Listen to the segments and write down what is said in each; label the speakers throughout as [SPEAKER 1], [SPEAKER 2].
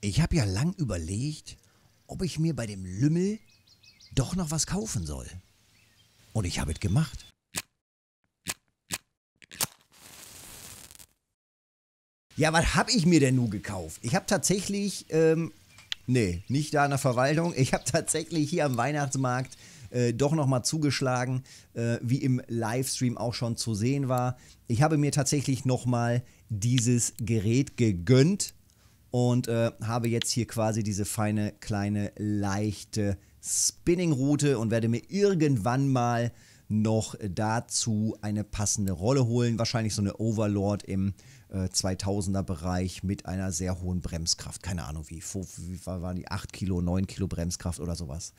[SPEAKER 1] Ich habe ja lang überlegt, ob ich mir bei dem Lümmel doch noch was kaufen soll. Und ich habe es gemacht. Ja, was habe ich mir denn nun gekauft? Ich habe tatsächlich, ähm, nee, nicht da in der Verwaltung, ich habe tatsächlich hier am Weihnachtsmarkt äh, doch nochmal zugeschlagen, äh, wie im Livestream auch schon zu sehen war. Ich habe mir tatsächlich nochmal dieses Gerät gegönnt und äh, habe jetzt hier quasi diese feine, kleine, leichte Spinning-Route und werde mir irgendwann mal noch dazu eine passende Rolle holen. Wahrscheinlich so eine Overlord im äh, 2000er Bereich mit einer sehr hohen Bremskraft. Keine Ahnung, wie, wie waren die 8 Kilo, 9 Kilo Bremskraft oder sowas.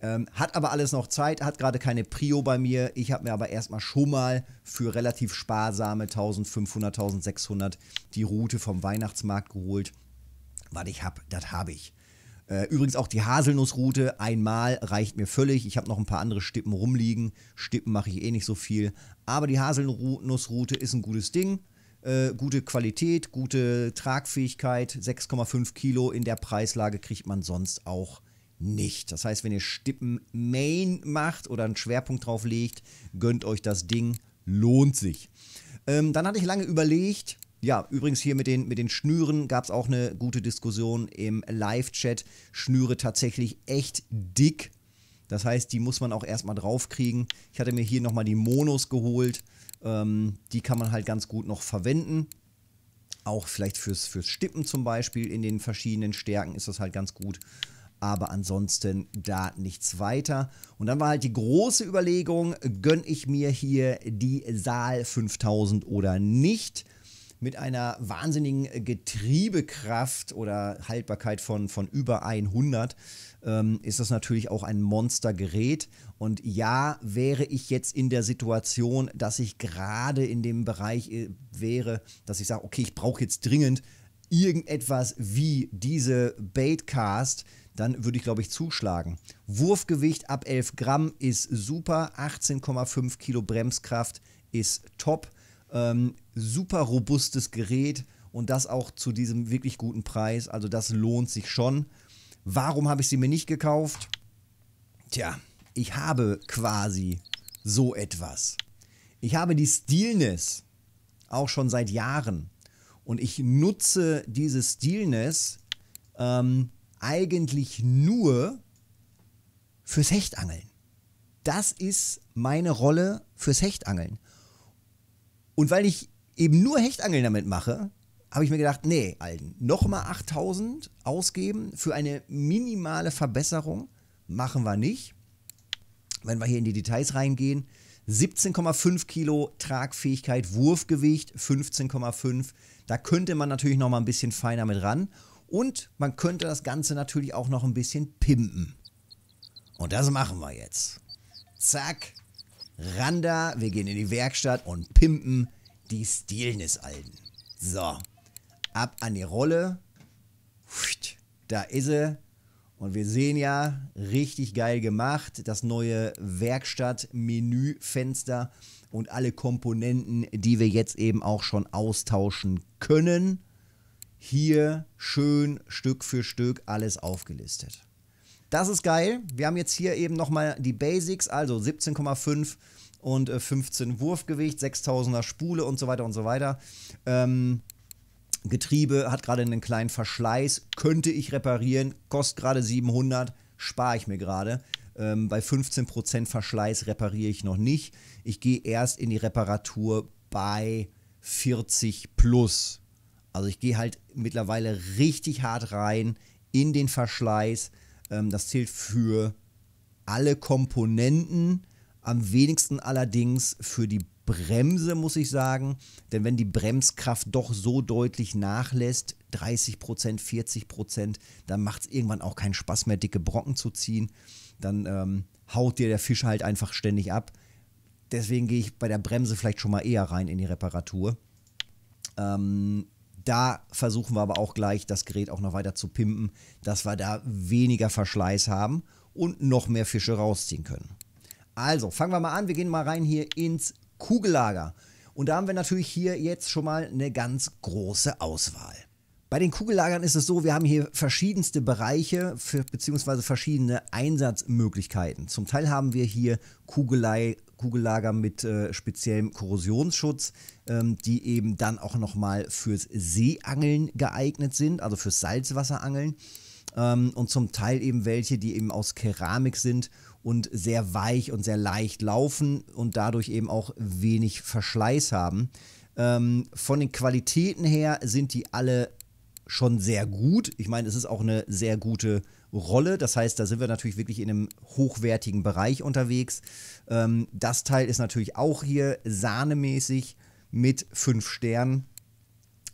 [SPEAKER 1] Ähm, hat aber alles noch Zeit, hat gerade keine Prio bei mir. Ich habe mir aber erstmal schon mal für relativ sparsame 1500, 1600 die Route vom Weihnachtsmarkt geholt was ich habe, das habe ich. Äh, übrigens auch die Haselnussroute, einmal reicht mir völlig. Ich habe noch ein paar andere Stippen rumliegen. Stippen mache ich eh nicht so viel. Aber die Haselnussroute ist ein gutes Ding. Äh, gute Qualität, gute Tragfähigkeit. 6,5 Kilo in der Preislage kriegt man sonst auch nicht. Das heißt, wenn ihr Stippen Main macht oder einen Schwerpunkt drauf legt, gönnt euch das Ding. Lohnt sich. Ähm, dann hatte ich lange überlegt, ja, übrigens hier mit den, mit den Schnüren gab es auch eine gute Diskussion im Live-Chat. Schnüre tatsächlich echt dick. Das heißt, die muss man auch erstmal draufkriegen. Ich hatte mir hier nochmal die Monos geholt. Ähm, die kann man halt ganz gut noch verwenden. Auch vielleicht fürs, fürs Stippen zum Beispiel in den verschiedenen Stärken ist das halt ganz gut. Aber ansonsten da nichts weiter. Und dann war halt die große Überlegung, gönne ich mir hier die Saal 5000 oder nicht? mit einer wahnsinnigen äh, Getriebekraft oder Haltbarkeit von, von über 100 ähm, ist das natürlich auch ein Monstergerät. Und ja, wäre ich jetzt in der Situation, dass ich gerade in dem Bereich äh, wäre, dass ich sage, okay, ich brauche jetzt dringend irgendetwas wie diese Baitcast, dann würde ich, glaube ich, zuschlagen. Wurfgewicht ab 11 Gramm ist super, 18,5 Kilo Bremskraft ist top. Ähm, super robustes Gerät und das auch zu diesem wirklich guten Preis. Also das lohnt sich schon. Warum habe ich sie mir nicht gekauft? Tja, ich habe quasi so etwas. Ich habe die Stilness auch schon seit Jahren und ich nutze diese Stilness ähm, eigentlich nur fürs Hechtangeln. Das ist meine Rolle fürs Hechtangeln. Und weil ich eben nur Hechtangeln damit mache, habe ich mir gedacht, nee, Alden, nochmal 8000 ausgeben für eine minimale Verbesserung machen wir nicht. Wenn wir hier in die Details reingehen, 17,5 Kilo Tragfähigkeit, Wurfgewicht 15,5. Da könnte man natürlich nochmal ein bisschen feiner mit ran. Und man könnte das Ganze natürlich auch noch ein bisschen pimpen. Und das machen wir jetzt. Zack, Randa, wir gehen in die Werkstatt und pimpen die Stilnis-Alben. So, ab an die Rolle. Da ist sie. Und wir sehen ja, richtig geil gemacht, das neue Werkstatt-Menüfenster und alle Komponenten, die wir jetzt eben auch schon austauschen können. Hier schön Stück für Stück alles aufgelistet. Das ist geil. Wir haben jetzt hier eben nochmal die Basics, also 17,5 und 15 äh, Wurfgewicht, 6000er Spule und so weiter und so weiter. Ähm, Getriebe hat gerade einen kleinen Verschleiß, könnte ich reparieren, kostet gerade 700, spare ich mir gerade. Ähm, bei 15% Verschleiß repariere ich noch nicht. Ich gehe erst in die Reparatur bei 40 plus. Also ich gehe halt mittlerweile richtig hart rein in den Verschleiß. Ähm, das zählt für alle Komponenten, am wenigsten allerdings für die Bremse, muss ich sagen. Denn wenn die Bremskraft doch so deutlich nachlässt, 30 Prozent, 40 Prozent, dann macht es irgendwann auch keinen Spaß mehr, dicke Brocken zu ziehen. Dann ähm, haut dir der Fisch halt einfach ständig ab. Deswegen gehe ich bei der Bremse vielleicht schon mal eher rein in die Reparatur. Ähm, da versuchen wir aber auch gleich, das Gerät auch noch weiter zu pimpen, dass wir da weniger Verschleiß haben und noch mehr Fische rausziehen können. Also, fangen wir mal an. Wir gehen mal rein hier ins Kugellager. Und da haben wir natürlich hier jetzt schon mal eine ganz große Auswahl. Bei den Kugellagern ist es so, wir haben hier verschiedenste Bereiche für, beziehungsweise verschiedene Einsatzmöglichkeiten. Zum Teil haben wir hier Kugelei Kugellager mit äh, speziellem Korrosionsschutz, ähm, die eben dann auch nochmal fürs Seeangeln geeignet sind, also fürs Salzwasserangeln. Ähm, und zum Teil eben welche, die eben aus Keramik sind und sehr weich und sehr leicht laufen und dadurch eben auch wenig Verschleiß haben. Ähm, von den Qualitäten her sind die alle schon sehr gut. Ich meine, es ist auch eine sehr gute Rolle. Das heißt, da sind wir natürlich wirklich in einem hochwertigen Bereich unterwegs. Ähm, das Teil ist natürlich auch hier sahnemäßig mit fünf Sternen.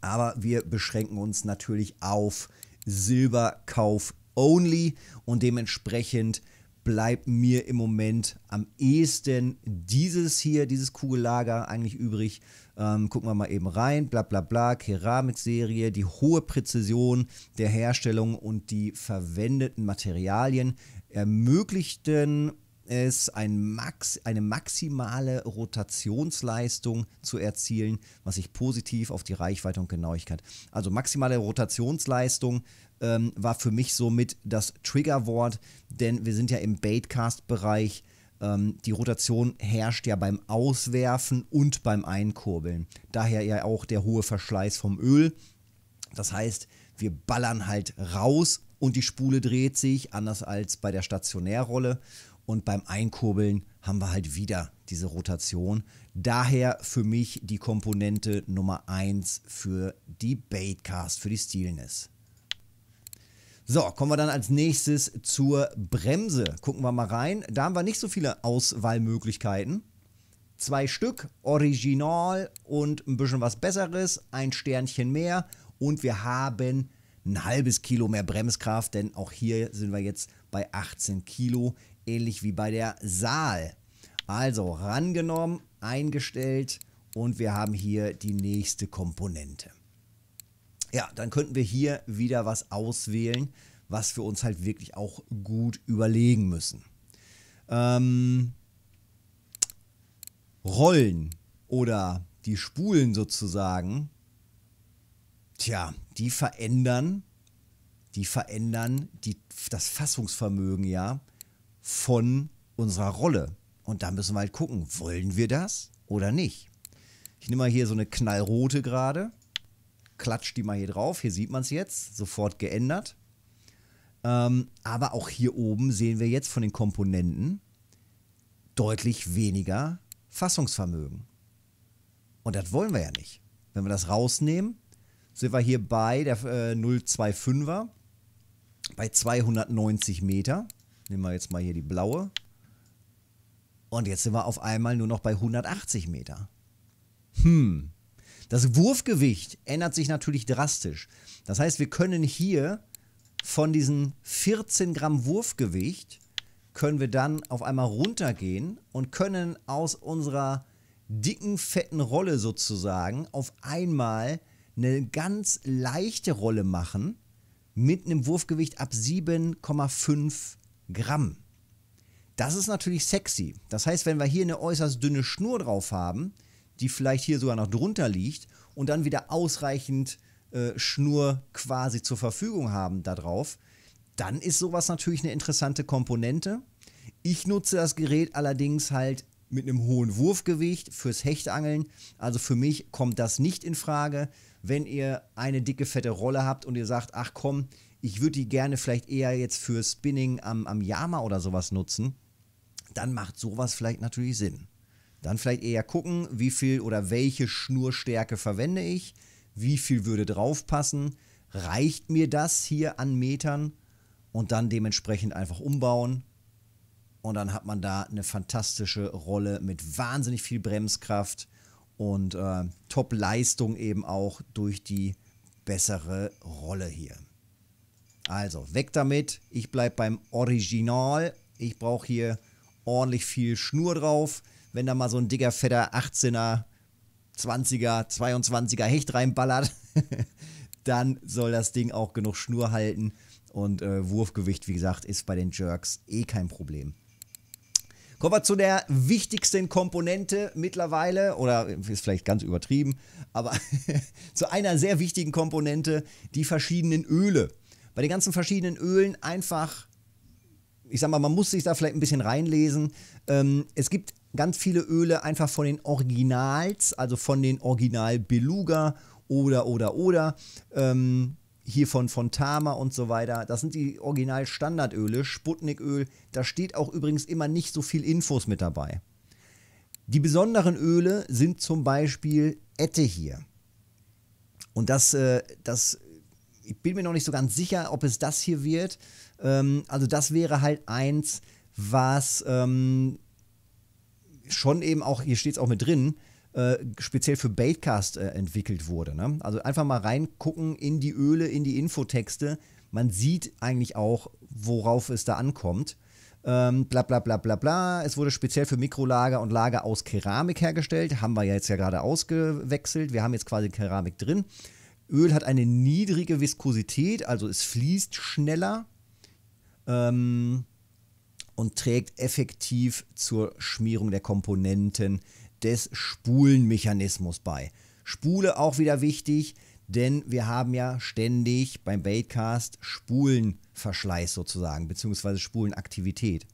[SPEAKER 1] Aber wir beschränken uns natürlich auf Silberkauf only und dementsprechend bleibt mir im Moment am ehesten dieses hier, dieses Kugellager eigentlich übrig. Ähm, gucken wir mal eben rein. Bla bla bla. Keramikserie, die hohe Präzision der Herstellung und die verwendeten Materialien ermöglichten es, ein Max, eine maximale Rotationsleistung zu erzielen, was sich positiv auf die Reichweite und Genauigkeit. Also maximale Rotationsleistung ähm, war für mich somit das Triggerwort, denn wir sind ja im Baitcast-Bereich. Ähm, die Rotation herrscht ja beim Auswerfen und beim Einkurbeln. Daher ja auch der hohe Verschleiß vom Öl. Das heißt, wir ballern halt raus und die Spule dreht sich, anders als bei der Stationärrolle. Und beim Einkurbeln haben wir halt wieder diese Rotation. Daher für mich die Komponente Nummer 1 für die Baitcast, für die Steelness. So, kommen wir dann als nächstes zur Bremse. Gucken wir mal rein. Da haben wir nicht so viele Auswahlmöglichkeiten. Zwei Stück, Original und ein bisschen was Besseres, ein Sternchen mehr und wir haben ein halbes Kilo mehr Bremskraft, denn auch hier sind wir jetzt bei 18 Kilo, ähnlich wie bei der Saal. Also rangenommen, eingestellt und wir haben hier die nächste Komponente. Ja, dann könnten wir hier wieder was auswählen, was wir uns halt wirklich auch gut überlegen müssen. Ähm, Rollen oder die Spulen sozusagen, tja, die verändern, die verändern die, das Fassungsvermögen ja von unserer Rolle. Und da müssen wir halt gucken, wollen wir das oder nicht? Ich nehme mal hier so eine knallrote gerade klatscht die mal hier drauf. Hier sieht man es jetzt, sofort geändert. Ähm, aber auch hier oben sehen wir jetzt von den Komponenten deutlich weniger Fassungsvermögen. Und das wollen wir ja nicht. Wenn wir das rausnehmen, sind wir hier bei der äh, 025er bei 290 Meter. Nehmen wir jetzt mal hier die blaue. Und jetzt sind wir auf einmal nur noch bei 180 Meter. Hm, das Wurfgewicht ändert sich natürlich drastisch. Das heißt, wir können hier von diesen 14 Gramm Wurfgewicht können wir dann auf einmal runtergehen und können aus unserer dicken, fetten Rolle sozusagen auf einmal eine ganz leichte Rolle machen mit einem Wurfgewicht ab 7,5 Gramm. Das ist natürlich sexy. Das heißt, wenn wir hier eine äußerst dünne Schnur drauf haben, die vielleicht hier sogar noch drunter liegt und dann wieder ausreichend äh, Schnur quasi zur Verfügung haben darauf, dann ist sowas natürlich eine interessante Komponente. Ich nutze das Gerät allerdings halt mit einem hohen Wurfgewicht fürs Hechtangeln. Also für mich kommt das nicht in Frage. Wenn ihr eine dicke, fette Rolle habt und ihr sagt, ach komm, ich würde die gerne vielleicht eher jetzt für Spinning am, am Yama oder sowas nutzen, dann macht sowas vielleicht natürlich Sinn. Dann vielleicht eher gucken, wie viel oder welche Schnurstärke verwende ich, wie viel würde draufpassen, reicht mir das hier an Metern und dann dementsprechend einfach umbauen. Und dann hat man da eine fantastische Rolle mit wahnsinnig viel Bremskraft und äh, Top-Leistung eben auch durch die bessere Rolle hier. Also, weg damit. Ich bleibe beim Original. Ich brauche hier ordentlich viel Schnur drauf wenn da mal so ein dicker, fetter 18er, 20er, 22er Hecht reinballert, dann soll das Ding auch genug Schnur halten. Und äh, Wurfgewicht, wie gesagt, ist bei den Jerks eh kein Problem. Kommen wir zu der wichtigsten Komponente mittlerweile, oder ist vielleicht ganz übertrieben, aber zu einer sehr wichtigen Komponente, die verschiedenen Öle. Bei den ganzen verschiedenen Ölen einfach, ich sag mal, man muss sich da vielleicht ein bisschen reinlesen. Ähm, es gibt ganz viele Öle einfach von den Originals, also von den Original Beluga oder oder oder. Ähm, hier von von Tama und so weiter. Das sind die Original-Standardöle, Sputniköl. Da steht auch übrigens immer nicht so viel Infos mit dabei. Die besonderen Öle sind zum Beispiel Ette hier. Und das, äh, das, ich bin mir noch nicht so ganz sicher, ob es das hier wird. Ähm, also das wäre halt eins, was ähm, schon eben auch, hier steht es auch mit drin, äh, speziell für Baitcast äh, entwickelt wurde. Ne? Also einfach mal reingucken in die Öle, in die Infotexte. Man sieht eigentlich auch, worauf es da ankommt. Ähm, bla bla bla bla bla. Es wurde speziell für Mikrolager und Lager aus Keramik hergestellt. Haben wir ja jetzt ja gerade ausgewechselt. Wir haben jetzt quasi Keramik drin. Öl hat eine niedrige Viskosität, also es fließt schneller. Ähm, und trägt effektiv zur Schmierung der Komponenten des Spulenmechanismus bei. Spule auch wieder wichtig, denn wir haben ja ständig beim Baitcast Spulenverschleiß sozusagen, beziehungsweise Spulenaktivität.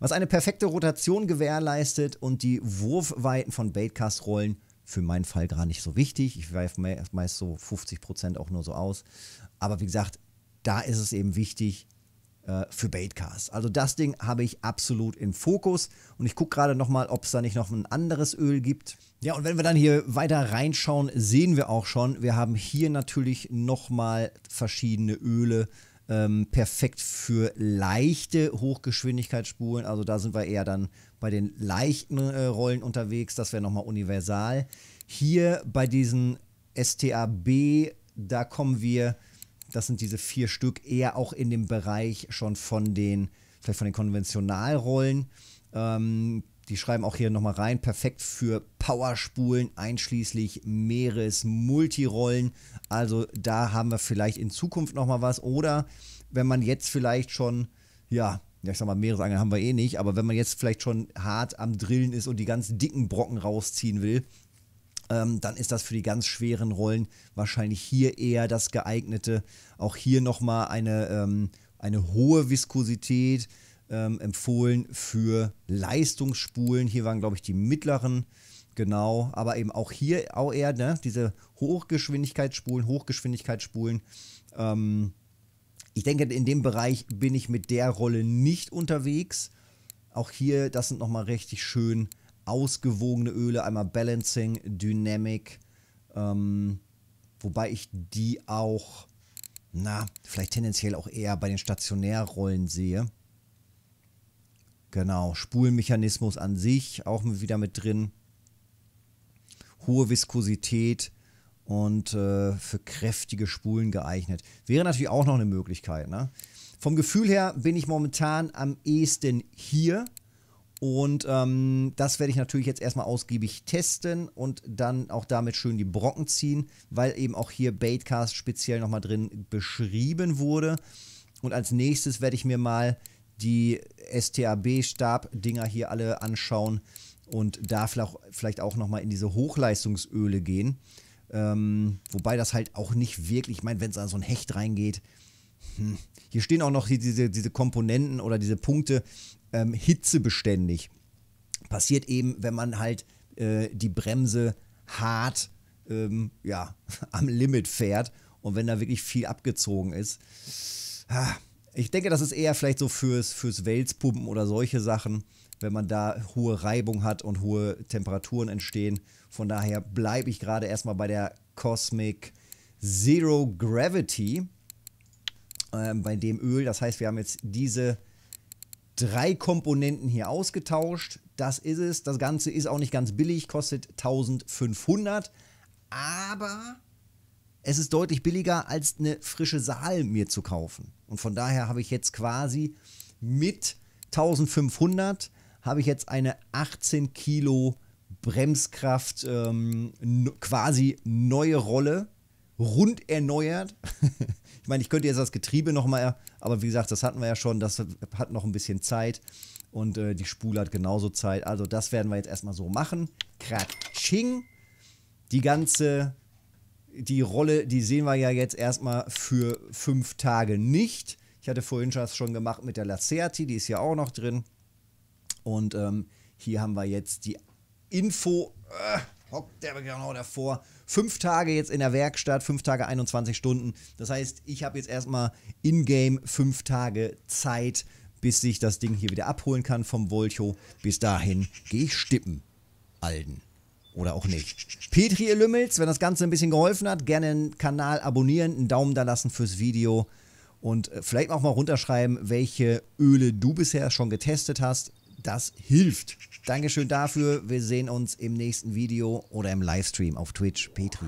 [SPEAKER 1] Was eine perfekte Rotation gewährleistet und die Wurfweiten von Baitcast-Rollen für meinen Fall gar nicht so wichtig. Ich werfe meist so 50% Prozent auch nur so aus. Aber wie gesagt, da ist es eben wichtig, äh, für Baitcast. Also das Ding habe ich absolut im Fokus und ich gucke gerade nochmal, ob es da nicht noch ein anderes Öl gibt. Ja, und wenn wir dann hier weiter reinschauen, sehen wir auch schon, wir haben hier natürlich nochmal verschiedene Öle. Ähm, perfekt für leichte Hochgeschwindigkeitsspulen. Also da sind wir eher dann bei den leichten äh, Rollen unterwegs. Das wäre nochmal universal. Hier bei diesen STAB, da kommen wir das sind diese vier Stück, eher auch in dem Bereich schon von den, vielleicht von den Konventionalrollen. Ähm, die schreiben auch hier nochmal rein, perfekt für Powerspulen, einschließlich Meeres, Multirollen. Also da haben wir vielleicht in Zukunft nochmal was. Oder wenn man jetzt vielleicht schon, ja, ich sag mal, Meeresangeln haben wir eh nicht, aber wenn man jetzt vielleicht schon hart am Drillen ist und die ganz dicken Brocken rausziehen will, ähm, dann ist das für die ganz schweren Rollen wahrscheinlich hier eher das geeignete. Auch hier nochmal eine, ähm, eine hohe Viskosität ähm, empfohlen für Leistungsspulen. Hier waren, glaube ich, die mittleren. Genau, aber eben auch hier auch eher ne, diese Hochgeschwindigkeitsspulen, Hochgeschwindigkeitsspulen. Ähm, ich denke, in dem Bereich bin ich mit der Rolle nicht unterwegs. Auch hier, das sind nochmal richtig schön ausgewogene Öle, einmal Balancing, Dynamic, ähm, wobei ich die auch, na, vielleicht tendenziell auch eher bei den Stationärrollen sehe. Genau, Spulenmechanismus an sich, auch wieder mit drin. Hohe Viskosität und äh, für kräftige Spulen geeignet. Wäre natürlich auch noch eine Möglichkeit, ne? Vom Gefühl her bin ich momentan am ehesten hier und ähm, das werde ich natürlich jetzt erstmal ausgiebig testen und dann auch damit schön die Brocken ziehen, weil eben auch hier Baitcast speziell nochmal drin beschrieben wurde. Und als nächstes werde ich mir mal die STAB-Stab-Dinger hier alle anschauen und da vielleicht auch nochmal in diese Hochleistungsöle gehen. Ähm, wobei das halt auch nicht wirklich, ich meine, wenn es an so ein Hecht reingeht, hm. hier stehen auch noch diese, diese Komponenten oder diese Punkte, ähm, hitzebeständig. Passiert eben, wenn man halt äh, die Bremse hart ähm, ja, am Limit fährt und wenn da wirklich viel abgezogen ist. Ah, ich denke, das ist eher vielleicht so fürs, fürs Wälzpumpen oder solche Sachen, wenn man da hohe Reibung hat und hohe Temperaturen entstehen. Von daher bleibe ich gerade erstmal bei der Cosmic Zero Gravity, ähm, bei dem Öl. Das heißt, wir haben jetzt diese drei Komponenten hier ausgetauscht. Das ist es. Das Ganze ist auch nicht ganz billig, kostet 1500. Aber es ist deutlich billiger, als eine frische Saal mir zu kaufen. Und von daher habe ich jetzt quasi mit 1500 habe ich jetzt eine 18 Kilo Bremskraft ähm, quasi neue Rolle rund erneuert. ich meine, ich könnte jetzt das Getriebe nochmal, aber wie gesagt, das hatten wir ja schon, das hat noch ein bisschen Zeit und äh, die Spule hat genauso Zeit. Also das werden wir jetzt erstmal so machen. Kratsching. Die ganze, die Rolle, die sehen wir ja jetzt erstmal für fünf Tage nicht. Ich hatte vorhin schon gemacht mit der Lacerti, die ist ja auch noch drin. Und ähm, hier haben wir jetzt die Info. Äh, hockt der genau davor. Fünf Tage jetzt in der Werkstatt, fünf Tage 21 Stunden. Das heißt, ich habe jetzt erstmal in-game fünf Tage Zeit, bis ich das Ding hier wieder abholen kann vom Volcho. Bis dahin gehe ich stippen. Alden. Oder auch nicht. Petri, ihr Lümmels, wenn das Ganze ein bisschen geholfen hat, gerne den Kanal abonnieren, einen Daumen da lassen fürs Video und äh, vielleicht auch mal runterschreiben, welche Öle du bisher schon getestet hast das hilft. Dankeschön dafür. Wir sehen uns im nächsten Video oder im Livestream auf Twitch. Petri.